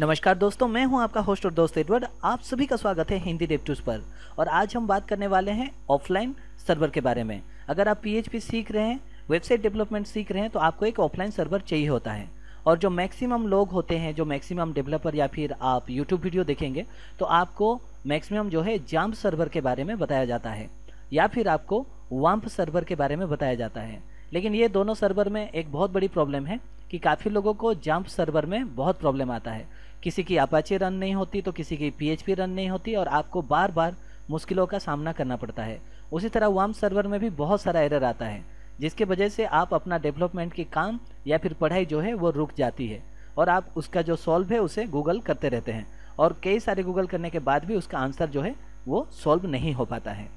नमस्कार दोस्तों मैं हूं आपका होस्ट और दोस्त एडवर्ड आप सभी का स्वागत है हिंदी डेपटूज पर और आज हम बात करने वाले हैं ऑफलाइन सर्वर के बारे में अगर आप पीएचपी सीख रहे हैं वेबसाइट डेवलपमेंट सीख रहे हैं तो आपको एक ऑफलाइन सर्वर चाहिए होता है और जो मैक्सिमम लोग होते हैं जो मैक्सिमम डेवलपर या फिर आप यूट्यूब वीडियो देखेंगे तो आपको मैक्सिमम जो है जाम्प सर्वर के बारे में बताया जाता है या फिर आपको वाम्प सर्वर के बारे में बताया जाता है लेकिन ये दोनों सर्वर में एक बहुत बड़ी प्रॉब्लम है कि काफ़ी लोगों को जाम्प सर्वर में बहुत प्रॉब्लम आता है किसी की अपाचे रन नहीं होती तो किसी की पीएचपी रन नहीं होती और आपको बार बार मुश्किलों का सामना करना पड़ता है उसी तरह वाम सर्वर में भी बहुत सारा एरर आता है जिसके वजह से आप अपना डेवलपमेंट के काम या फिर पढ़ाई जो है वो रुक जाती है और आप उसका जो सॉल्व है उसे गूगल करते रहते हैं और कई सारे गूगल करने के बाद भी उसका आंसर जो है वो सॉल्व नहीं हो पाता है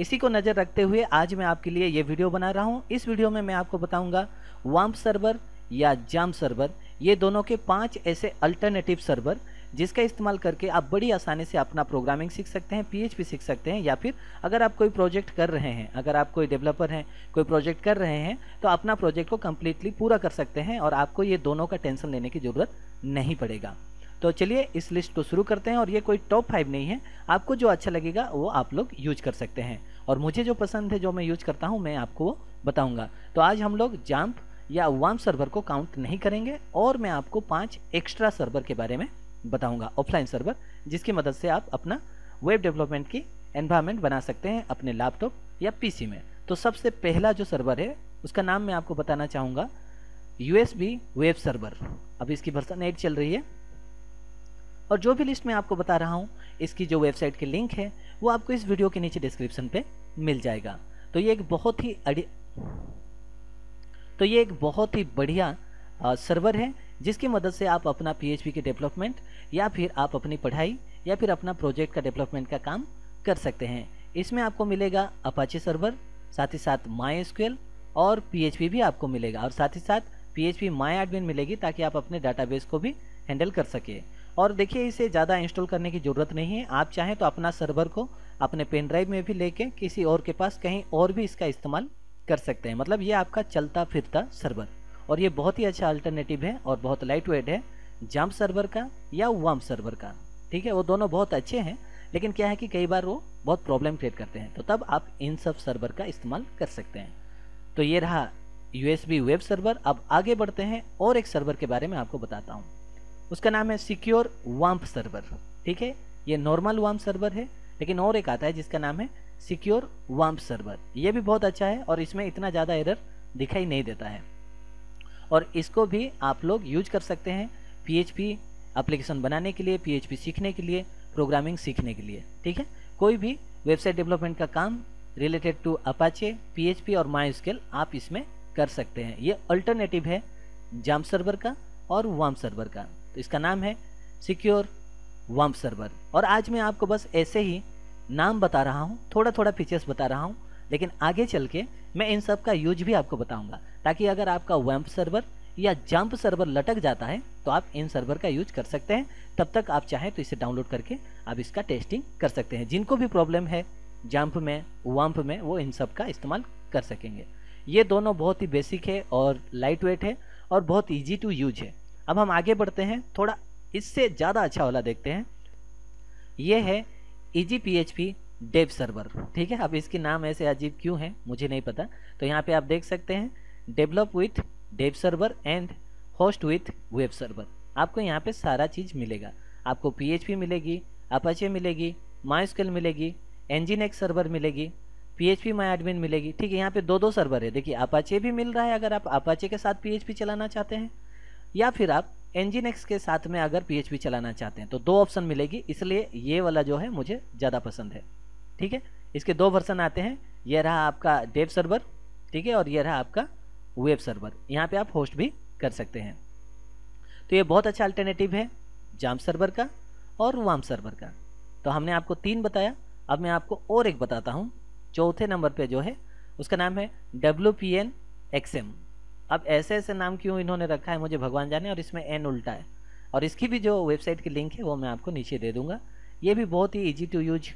इसी को नज़र रखते हुए आज मैं आपके लिए ये वीडियो बना रहा हूँ इस वीडियो में मैं आपको बताऊँगा वाम्प सर्वर या जाम सर्वर ये दोनों के पांच ऐसे अल्टरनेटिव सर्वर जिसका इस्तेमाल करके आप बड़ी आसानी से अपना प्रोग्रामिंग सीख सकते हैं पीएचपी सीख सकते हैं या फिर अगर आप कोई प्रोजेक्ट कर रहे हैं अगर आप कोई डेवलपर हैं कोई प्रोजेक्ट कर रहे हैं तो अपना प्रोजेक्ट को कम्प्लीटली पूरा कर सकते हैं और आपको ये दोनों का टेंशन लेने की ज़रूरत नहीं पड़ेगा तो चलिए इस लिस्ट को शुरू करते हैं और ये कोई टॉप फाइव नहीं है आपको जो अच्छा लगेगा वो आप लोग यूज कर सकते हैं और मुझे जो पसंद है जो मैं यूज करता हूँ मैं आपको बताऊँगा तो आज हम लोग जाम्प या वन सर्वर को काउंट नहीं करेंगे और मैं आपको पांच एक्स्ट्रा सर्वर के बारे में बताऊंगा ऑफलाइन सर्वर जिसकी मदद से आप अपना वेब डेवलपमेंट की एनवायरमेंट बना सकते हैं अपने लैपटॉप या पीसी में तो सबसे पहला जो सर्वर है उसका नाम मैं आपको बताना चाहूँगा यू वेब सर्वर अब इसकी भरसा नेट चल रही है और जो भी लिस्ट मैं आपको बता रहा हूँ इसकी जो वेबसाइट की लिंक है वो आपको इस वीडियो के नीचे डिस्क्रिप्शन पे मिल जाएगा तो ये एक बहुत ही अडी तो ये एक बहुत ही बढ़िया सर्वर है जिसकी मदद से आप अपना पीएचपी के डेवलपमेंट या फिर आप अपनी पढ़ाई या फिर अपना प्रोजेक्ट का डेवलपमेंट का काम कर सकते हैं इसमें आपको मिलेगा अपाचे सर्वर साथ ही साथ माई और पी भी आपको मिलेगा और साथ ही साथ पी एच माई एडमिन मिलेगी ताकि आप अपने डाटाबेस को भी हैंडल कर सके और देखिए इसे ज़्यादा इंस्टॉल करने की ज़रूरत नहीं है आप चाहें तो अपना सर्वर को अपने पेन ड्राइव में भी लेके किसी और के पास कहीं और भी इसका इस्तेमाल कर सकते हैं मतलब ये आपका चलता फिरता सर्वर और ये बहुत ही अच्छा अल्टरनेटिव है और बहुत लाइट वेट है जम्प सर्वर का या वाम सर्वर का ठीक है वो दोनों बहुत अच्छे हैं लेकिन क्या है कि कई बार वो बहुत प्रॉब्लम क्रिएट करते हैं तो तब आप इन सब सर्वर का इस्तेमाल कर सकते हैं तो ये रहा यू वेब सर्वर अब आगे बढ़ते हैं और एक सर्वर के बारे में आपको बताता हूँ उसका नाम है सिक्योर वाम्प सर्वर ठीक है ये नॉर्मल वाम्प सर्वर है लेकिन और एक आता है जिसका नाम है सिक्योर वाम्प सर्वर ये भी बहुत अच्छा है और इसमें इतना ज़्यादा एरर दिखाई नहीं देता है और इसको भी आप लोग यूज कर सकते हैं पी एप्लीकेशन बनाने के लिए पी सीखने के लिए प्रोग्रामिंग सीखने के लिए ठीक है कोई भी वेबसाइट डेवलपमेंट का काम रिलेटेड टू अपाचे पी और माई स्केल आप इसमें कर सकते हैं ये अल्टरनेटिव है जाम सर्वर का और वाम सर्वर का तो इसका नाम है सिक्योर वाम सर्वर और आज मैं आपको बस ऐसे ही नाम बता रहा हूँ थोड़ा थोड़ा फीचर्स बता रहा हूँ लेकिन आगे चल के मैं इन सब का यूज भी आपको बताऊँगा ताकि अगर आपका वैम्प सर्वर या जंप सर्वर लटक जाता है तो आप इन सर्वर का यूज कर सकते हैं तब तक आप चाहें तो इसे डाउनलोड करके आप इसका टेस्टिंग कर सकते हैं जिनको भी प्रॉब्लम है जंप में वम्प में वो इन सब का इस्तेमाल कर सकेंगे ये दोनों बहुत ही बेसिक है और लाइट वेट है और बहुत ईजी टू यूज है अब हम आगे बढ़ते हैं थोड़ा इससे ज़्यादा अच्छा वाला देखते हैं ये है easy P H P dev server ठीक है अब इसके नाम ऐसे अजीब क्यों है मुझे नहीं पता तो यहाँ पे आप देख सकते हैं develop with dev server and host with web server आपको यहाँ पे सारा चीज़ मिलेगा आपको पी मिलेगी अपाचे मिलेगी माइस्कल मिलेगी एंजिन एक्स सर्वर मिलेगी P H P my admin मिलेगी ठीक है यहाँ पे दो दो सर्वर है देखिए अपाचे भी मिल रहा है अगर आप अपाचे के साथ पी एच पी चलाना चाहते हैं या फिर आप एनजीनेक्स के साथ में अगर पीएचपी चलाना चाहते हैं तो दो ऑप्शन मिलेगी इसलिए ये वाला जो है मुझे ज़्यादा पसंद है ठीक है इसके दो वर्सन आते हैं यह रहा आपका डेव सर्वर ठीक है और यह रहा आपका वेब सर्वर यहाँ पे आप होस्ट भी कर सकते हैं तो ये बहुत अच्छा अल्टरनेटिव है जाम सर्वर का और वाम सर्वर का तो हमने आपको तीन बताया अब मैं आपको और एक बताता हूँ चौथे नंबर पे जो है उसका नाम है W P N X M अब ऐसे ऐसे नाम क्यों इन्होंने रखा है मुझे भगवान जाने और इसमें एन उल्टा है और इसकी भी जो वेबसाइट की लिंक है वो मैं आपको नीचे दे दूंगा ये भी बहुत ही ईजी टू यूज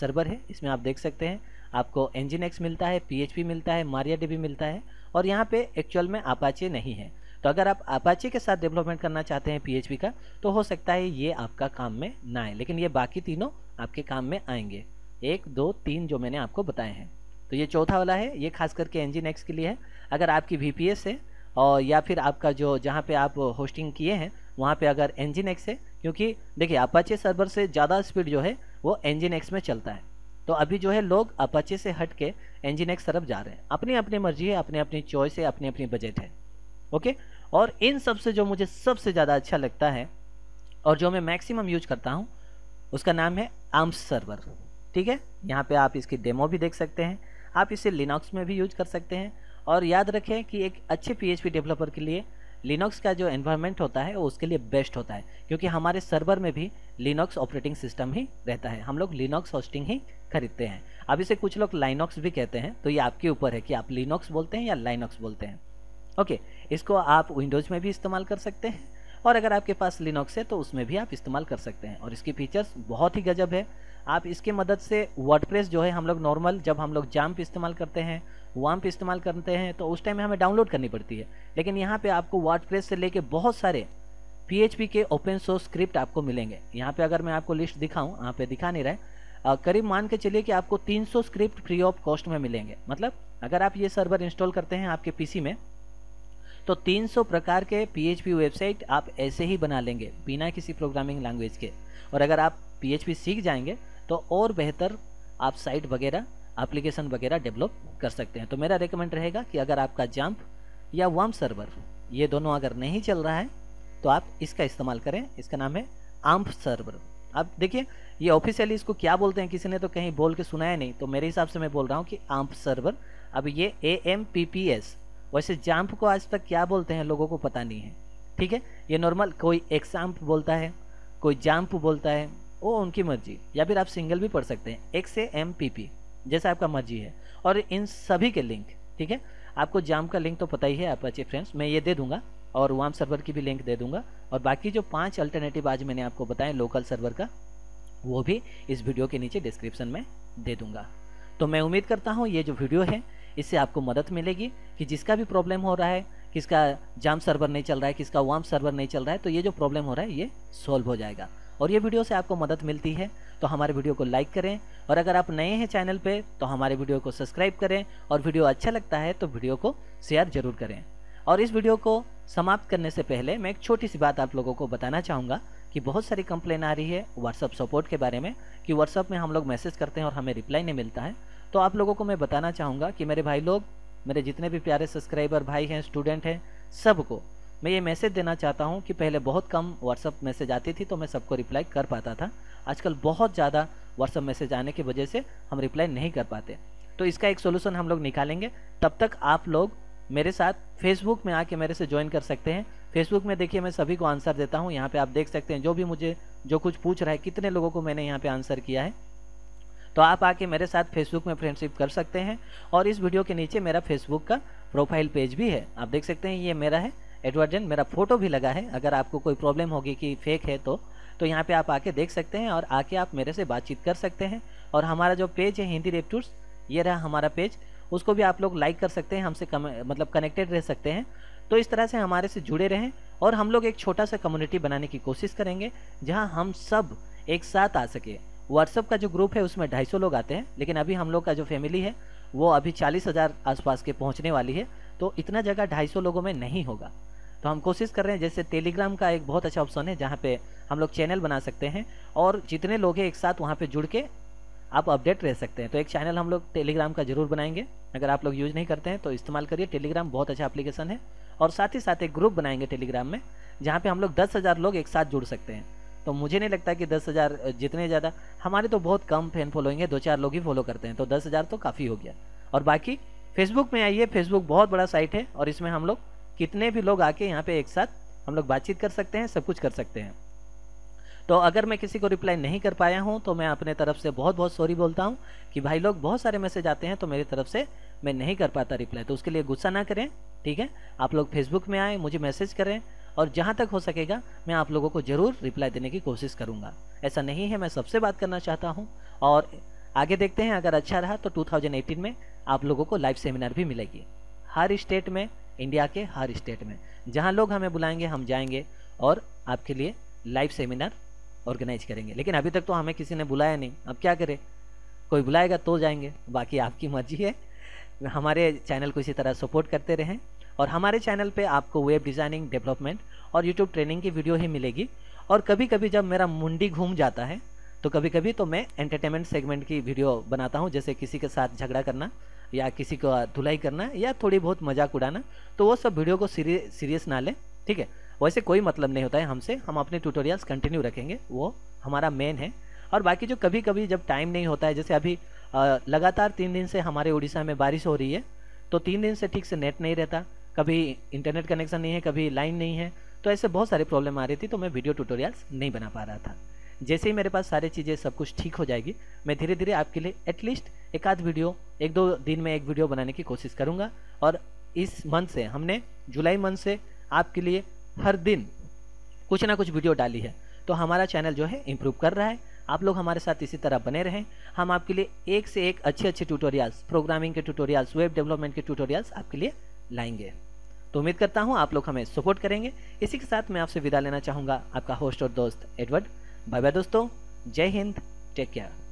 सर्वर है इसमें आप देख सकते हैं आपको एनजिन मिलता है पी मिलता है मारिया मिलता है और यहाँ पे एक्चुअल में आपाचे नहीं है तो अगर आप अपाचे के साथ डेवलपमेंट करना चाहते हैं पी का तो हो सकता है ये आपका काम में ना आए लेकिन ये बाकी तीनों आपके काम में आएंगे एक दो तीन जो मैंने आपको बताए हैं तो ये चौथा वाला है ये खास करके एन जी के लिए है अगर आपकी वी है और या फिर आपका जो जहाँ पे आप होस्टिंग किए हैं वहाँ पे अगर एनजिन एक्स है क्योंकि देखिए अपाचे सर्वर से ज़्यादा स्पीड जो है वो एनजिन एक्स में चलता है तो अभी जो है लोग अपाचे से हट के एनजिन एक्स तरफ जा रहे हैं अपनी अपनी मर्जी है अपनी अपनी चॉइस है अपनी अपनी बजट है ओके और इन सब से जो मुझे सबसे ज़्यादा अच्छा लगता है और जो मैं मैक्सिमम यूज करता हूँ उसका नाम है आर्म्स सर्वर ठीक है यहाँ पे आप इसकी डेमो भी देख सकते हैं आप इसे लिनॉक्स में भी यूज कर सकते हैं और याद रखें कि एक अच्छे पी डेवलपर के लिए लिनॉक्स का जो एन्वायरमेंट होता है वो उसके लिए बेस्ट होता है क्योंकि हमारे सर्वर में भी लिनॉक्स ऑपरेटिंग सिस्टम ही रहता है हम लोग लिनॉक्स होस्टिंग ही खरीदते हैं अब इसे कुछ लोग लाइनॉक्स भी कहते हैं तो ये आपके ऊपर है कि आप लिनॉक्स बोलते हैं या लाइनॉक्स बोलते हैं ओके इसको आप विंडोज़ में भी इस्तेमाल कर सकते हैं और अगर आपके पास लिनॉक्स है तो उसमें भी आप इस्तेमाल कर सकते हैं और इसकी फीचर्स बहुत ही गजब है आप इसके मदद से वर्डप्रेस जो है हम लोग नॉर्मल जब हम लोग जाम्प इस्तेमाल करते हैं वाम्प इस्तेमाल करते हैं तो उस टाइम में हमें डाउनलोड करनी पड़ती है लेकिन यहाँ पे आपको वर्डप्रेस से लेके बहुत सारे पी के ओपन सोर्स स्क्रिप्ट आपको मिलेंगे यहाँ पे अगर मैं आपको लिस्ट दिखाऊँ यहाँ पे दिखा नहीं रहा है करीब मान के चलिए कि आपको 300 स्क्रिप्ट फ्री ऑफ कॉस्ट में मिलेंगे मतलब अगर आप ये सर्वर इंस्टॉल करते हैं आपके पीसी में तो 300 प्रकार के PHP वेबसाइट आप ऐसे ही बना लेंगे बिना किसी प्रोग्रामिंग लैंग्वेज के और अगर आप PHP सीख जाएंगे तो और बेहतर आप साइट वगैरह एप्लीकेशन वगैरह डेवलप कर सकते हैं तो मेरा रिकमेंड रहेगा कि अगर आपका जंप या वम सर्वर ये दोनों अगर नहीं चल रहा है तो आप इसका इस्तेमाल करें इसका नाम है आम्प सर्वर अब देखिए ये ऑफिशियली इसको क्या बोलते हैं किसी ने तो कहीं बोल के सुनाया नहीं तो मेरे हिसाब से मैं बोल रहा हूँ कि आम्प सर्वर अब ये A M P P S वैसे जाम्प को आज तक क्या बोलते हैं लोगों को पता नहीं है ठीक है ये नॉर्मल कोई एक्साम्प बोलता है कोई जाम्प बोलता है वो उनकी मर्जी या फिर आप सिंगल भी पढ़ सकते हैं एक्स एम पी पी जैसा आपका मर्जी है और इन सभी के लिंक ठीक है आपको जाम का लिंक तो पता ही है आप अच्छे फ्रेंड्स मैं ये दे दूंगा और वाम सर्वर की भी लिंक दे दूंगा और बाकी जो पांच अल्टरनेटिव आज मैंने आपको बताए लोकल सर्वर का वो भी इस वीडियो के नीचे डिस्क्रिप्शन में दे दूंगा तो मैं उम्मीद करता हूँ ये जो वीडियो है इससे आपको मदद मिलेगी कि जिसका भी प्रॉब्लम हो रहा है किसका जाम सर्वर नहीं चल रहा है किसका वाम सर्वर नहीं चल रहा है तो ये जो प्रॉब्लम हो रहा है ये सॉल्व हो जाएगा और ये वीडियो से आपको मदद मिलती है तो हमारे वीडियो को लाइक करें और अगर आप नए हैं चैनल पे तो हमारे वीडियो को सब्सक्राइब करें और वीडियो अच्छा लगता है तो वीडियो को शेयर ज़रूर करें और इस वीडियो को समाप्त करने से पहले मैं एक छोटी सी बात आप लोगों को बताना चाहूँगा कि बहुत सारी कंप्लेन आ रही है व्हाट्सअप सपोर्ट के बारे में कि व्हाट्सअप में हम लोग मैसेज करते हैं और हमें रिप्लाई नहीं मिलता है तो आप लोगों को मैं बताना चाहूँगा कि मेरे भाई लोग मेरे जितने भी प्यारे सब्सक्राइबर भाई हैं स्टूडेंट हैं सबको मैं ये मैसेज देना चाहता हूँ कि पहले बहुत कम व्हाट्सअप मैसेज आती थी तो मैं सबको रिप्लाई कर पाता था आजकल बहुत ज़्यादा व्हाट्सअप मैसेज आने की वजह से हम रिप्लाई नहीं कर पाते तो इसका एक सोल्यूशन हम लोग निकालेंगे तब तक आप लोग मेरे साथ फेसबुक में आके मेरे से ज्वाइन कर सकते हैं फेसबुक में देखिए मैं सभी को आंसर देता हूँ यहाँ पे आप देख सकते हैं जो भी मुझे जो कुछ पूछ रहा है कितने लोगों को मैंने यहाँ पे आंसर किया है तो आप आके मेरे साथ फेसबुक में फ्रेंडशिप कर सकते हैं और इस वीडियो के नीचे मेरा फेसबुक का प्रोफाइल पेज भी है आप देख सकते हैं ये मेरा है एडवर्जन मेरा फोटो भी लगा है अगर आपको कोई प्रॉब्लम होगी कि फेक है तो तो यहाँ पे आप आके देख सकते हैं और आके आप मेरे से बातचीत कर सकते हैं और हमारा जो पेज है हिंदी रेप टूर्स ये रहा हमारा पेज उसको भी आप लोग लाइक कर सकते हैं हमसे मतलब कनेक्टेड रह सकते हैं तो इस तरह से हमारे से जुड़े रहें और हम लोग एक छोटा सा कम्युनिटी बनाने की कोशिश करेंगे जहाँ हम सब एक साथ आ सके व्हाट्सअप का जो ग्रुप है उसमें ढाई सौ लोग आते हैं लेकिन अभी हम लोग का जो फैमिली है वो अभी चालीस हज़ार आसपास के पहुँचने वाली है तो इतना जगह ढाई सौ लोगों में नहीं होगा तो हम कोशिश कर रहे हैं जैसे टेलीग्राम का एक बहुत अच्छा ऑप्शन है जहाँ पे हम लोग चैनल बना सकते हैं और जितने लोग हैं एक साथ वहाँ पे जुड़ के आप अपडेट रह सकते हैं तो एक चैनल हम लोग टेलीग्राम का जरूर बनाएंगे अगर आप लोग यूज़ नहीं करते हैं तो इस्तेमाल करिए टेलीग्राम बहुत अच्छा एप्लीकेशन है और साथ ही साथ एक ग्रुप बनाएंगे टेलीग्राम में जहाँ पर हम लोग दस लोग एक साथ जुड़ सकते हैं तो मुझे नहीं लगता कि दस हज़ार जितने ज़्यादा हमारे तो बहुत कम फैन फॉलोइंग है दो चार लोग ही फॉलो करते हैं तो दस हज़ार तो काफ़ी हो गया और बाकी फेसबुक में आइए फेसबुक बहुत बड़ा साइट है और इसमें हम लोग कितने भी लोग आके यहाँ पे एक साथ हम लोग बातचीत कर सकते हैं सब कुछ कर सकते हैं तो अगर मैं किसी को रिप्लाई नहीं कर पाया हूँ तो मैं अपने तरफ से बहुत बहुत सॉरी बोलता हूँ कि भाई लोग बहुत सारे मैसेज आते हैं तो मेरी तरफ से मैं नहीं कर पाता रिप्लाई तो उसके लिए गुस्सा ना करें ठीक है आप लोग फेसबुक में आएँ मुझे मैसेज करें और जहाँ तक हो सकेगा मैं आप लोगों को ज़रूर रिप्लाई देने की कोशिश करूँगा ऐसा नहीं है मैं सबसे बात करना चाहता हूँ और आगे देखते हैं अगर अच्छा रहा तो 2018 में आप लोगों को लाइव सेमिनार भी मिलेगी हर स्टेट में इंडिया के हर स्टेट में जहाँ लोग हमें बुलाएंगे हम जाएंगे और आपके लिए लाइव सेमिनार ऑर्गेनाइज करेंगे लेकिन अभी तक तो हमें किसी ने बुलाया नहीं अब क्या करें कोई बुलाएगा तो जाएंगे बाकी आपकी मर्जी है हमारे चैनल को इसी तरह सपोर्ट करते रहें और हमारे चैनल पे आपको वेब डिज़ाइनिंग डेवलपमेंट और यूट्यूब ट्रेनिंग की वीडियो ही मिलेगी और कभी कभी जब मेरा मुंडी घूम जाता है तो कभी कभी तो मैं एंटरटेनमेंट सेगमेंट की वीडियो बनाता हूँ जैसे किसी के साथ झगड़ा करना या किसी को धुलाई करना या थोड़ी बहुत मजाक उड़ाना तो वो सब वीडियो को सीरियस ना लें ठीक है वैसे कोई मतलब नहीं होता है हमसे हम अपने ट्यूटोरियल्स कंटिन्यू रखेंगे वो हमारा मेन है और बाकी जो कभी कभी जब टाइम नहीं होता है जैसे अभी लगातार तीन दिन से हमारे उड़ीसा में बारिश हो रही है तो तीन दिन से ठीक से नेट नहीं रहता कभी इंटरनेट कनेक्शन नहीं है कभी लाइन नहीं है तो ऐसे बहुत सारे प्रॉब्लम आ रही थी तो मैं वीडियो ट्यूटोरियल्स नहीं बना पा रहा था जैसे ही मेरे पास सारी चीज़ें सब कुछ ठीक हो जाएगी मैं धीरे धीरे आपके लिए एटलीस्ट एक आध वीडियो एक दो दिन में एक वीडियो बनाने की कोशिश करूँगा और इस मंथ से हमने जुलाई मंथ से आपके लिए हर दिन कुछ ना कुछ वीडियो डाली है तो हमारा चैनल जो है इम्प्रूव कर रहा है आप लोग हमारे साथ इसी तरह बने रहें हम आपके लिए एक से एक अच्छे अच्छे ट्यूटोरियल्स प्रोग्रामिंग के ट्यूटोरियल्स वेब डेवलपमेंट के ट्यूटोरियल्स आपके लिए लाएंगे तो उम्मीद करता हूँ आप लोग हमें सपोर्ट करेंगे इसी के साथ मैं आपसे विदा लेना चाहूँगा आपका होस्ट और दोस्त एडवर्ड बाय बाय दोस्तों जय हिंद टेक केयर